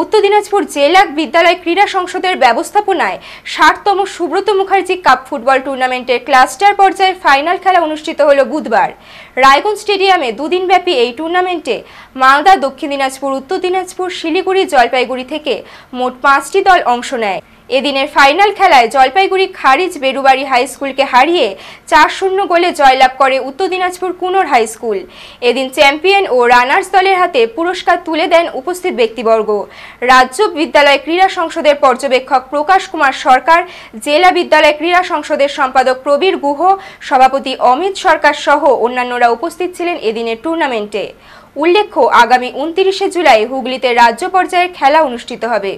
উত্তর দিনাজপুর জেলা বিদ্যালয় ক্রীড়া সংসদের ব্যবস্থাপনায় ষাটতম সুব্রত মুখার্জি কাপ ফুটবল টুর্নামেন্টের ক্লাস্টার পর্যায়ের ফাইনাল খেলা অনুষ্ঠিত হল বুধবার রায়গঞ্জ স্টেডিয়ামে দুদিনব্যাপী এই টুর্নামেন্টে মালদা দক্ষিণ দিনাজপুর উত্তর দিনাজপুর শিলিগুড়ি জলপাইগুড়ি থেকে মোট পাঁচটি দল অংশ নেয় এদিনের ফাইনাল খেলায় জলপাইগুড়ি খারিজ বেরুবাড়ি হাই স্কুলকে হারিয়ে চার শূন্য গোলে জয়লাভ করে উত্তর দিনাজপুর কুনোর হাই স্কুল এদিন চ্যাম্পিয়ন ও রানার্স দলের হাতে পুরস্কার তুলে দেন উপস্থিত ব্যক্তিবর্গ রাজ্য বিদ্যালয় ক্রীড়া সংসদের পর্যবেক্ষক প্রকাশ কুমার সরকার জেলা বিদ্যালয় ক্রীড়া সংসদের সম্পাদক প্রবীর গুহ সভাপতি অমিত সরকার সহ অন্যান্যরা উপস্থিত ছিলেন এদিনের টুর্নামেন্টে উল্লেখ্য আগামী উনত্রিশে জুলাই হুগলিতে রাজ্য পর্যায়ে খেলা অনুষ্ঠিত হবে